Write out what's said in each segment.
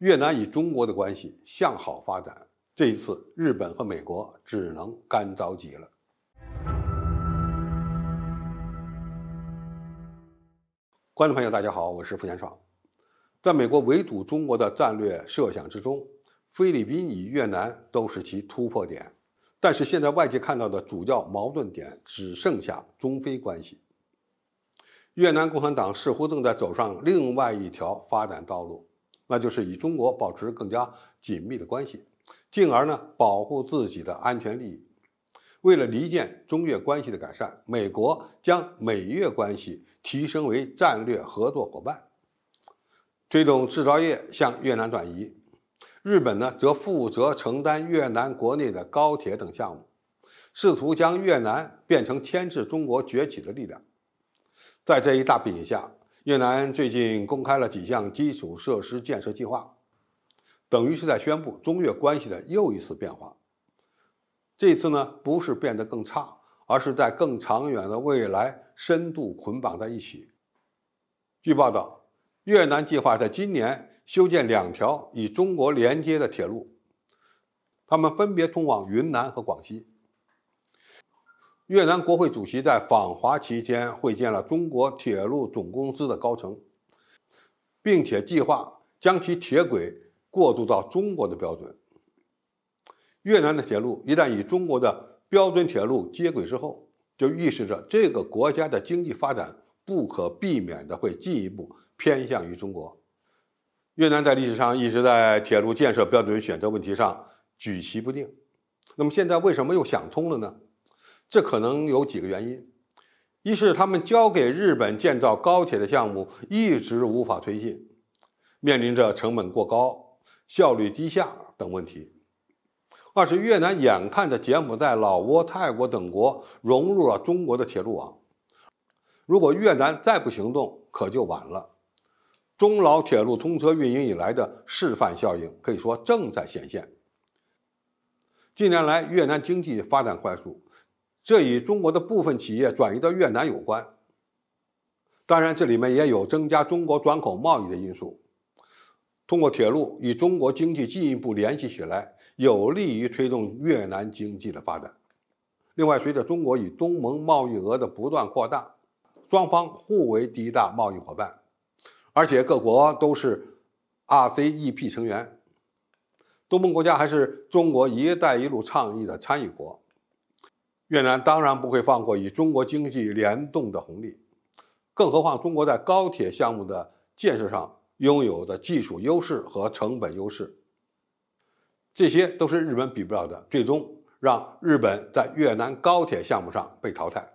越南与中国的关系向好发展，这一次日本和美国只能干着急了。观众朋友，大家好，我是付贤爽。在美国围堵中国的战略设想之中，菲律宾与越南都是其突破点，但是现在外界看到的主要矛盾点只剩下中非关系。越南共产党似乎正在走上另外一条发展道路。那就是与中国保持更加紧密的关系，进而呢保护自己的安全利益。为了离间中越关系的改善，美国将美越关系提升为战略合作伙伴，推动制造业向越南转移。日本呢则负责承担越南国内的高铁等项目，试图将越南变成牵制中国崛起的力量。在这一大背景下。越南最近公开了几项基础设施建设计划，等于是在宣布中越关系的又一次变化。这次呢，不是变得更差，而是在更长远的未来深度捆绑在一起。据报道，越南计划在今年修建两条与中国连接的铁路，它们分别通往云南和广西。越南国会主席在访华期间会见了中国铁路总公司的高层，并且计划将其铁轨过渡到中国的标准。越南的铁路一旦与中国的标准铁路接轨之后，就预示着这个国家的经济发展不可避免地会进一步偏向于中国。越南在历史上一直在铁路建设标准选择问题上举棋不定，那么现在为什么又想通了呢？这可能有几个原因：一是他们交给日本建造高铁的项目一直无法推进，面临着成本过高、效率低下等问题；二是越南眼看着柬埔寨、老挝、泰国等国融入了中国的铁路网，如果越南再不行动，可就晚了。中老铁路通车运营以来的示范效应可以说正在显现。近年来，越南经济发展快速。这与中国的部分企业转移到越南有关。当然，这里面也有增加中国转口贸易的因素。通过铁路与中国经济进一步联系起来，有利于推动越南经济的发展。另外，随着中国与东盟贸易额的不断扩大，双方互为第一大贸易伙伴，而且各国都是 RCEP 成员。东盟国家还是中国“一带一路”倡议的参与国。越南当然不会放过与中国经济联动的红利，更何况中国在高铁项目的建设上拥有的技术优势和成本优势，这些都是日本比不了的。最终让日本在越南高铁项目上被淘汰，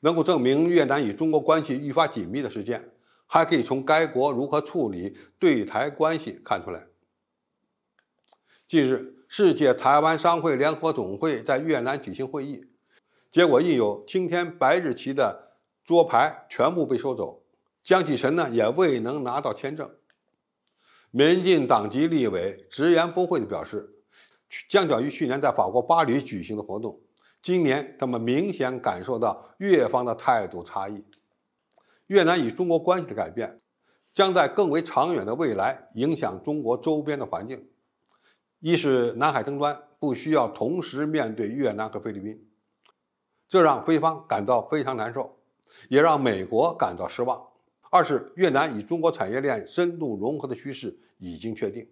能够证明越南与中国关系愈发紧密的事件，还可以从该国如何处理对台关系看出来。近日，世界台湾商会联合总会在越南举行会议，结果印有青天白日旗的桌牌全部被收走。江启臣呢也未能拿到签证。民进党籍立委直言不讳地表示：“相较于去年在法国巴黎举行的活动，今年他们明显感受到越方的态度差异。越南与中国关系的改变，将在更为长远的未来影响中国周边的环境。”一是南海争端不需要同时面对越南和菲律宾，这让菲方感到非常难受，也让美国感到失望。二是越南与中国产业链深度融合的趋势已经确定。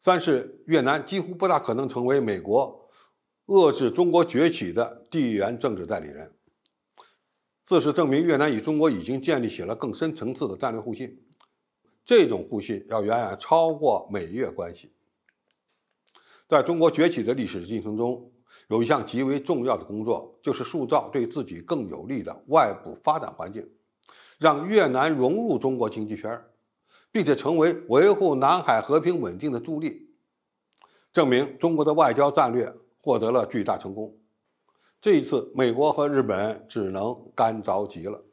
三是越南几乎不大可能成为美国遏制中国崛起的地缘政治代理人。四是证明越南与中国已经建立起了更深层次的战略互信，这种互信要远远超过美越关系。在中国崛起的历史进程中，有一项极为重要的工作，就是塑造对自己更有利的外部发展环境，让越南融入中国经济圈，并且成为维护南海和平稳定的助力，证明中国的外交战略获得了巨大成功。这一次，美国和日本只能干着急了。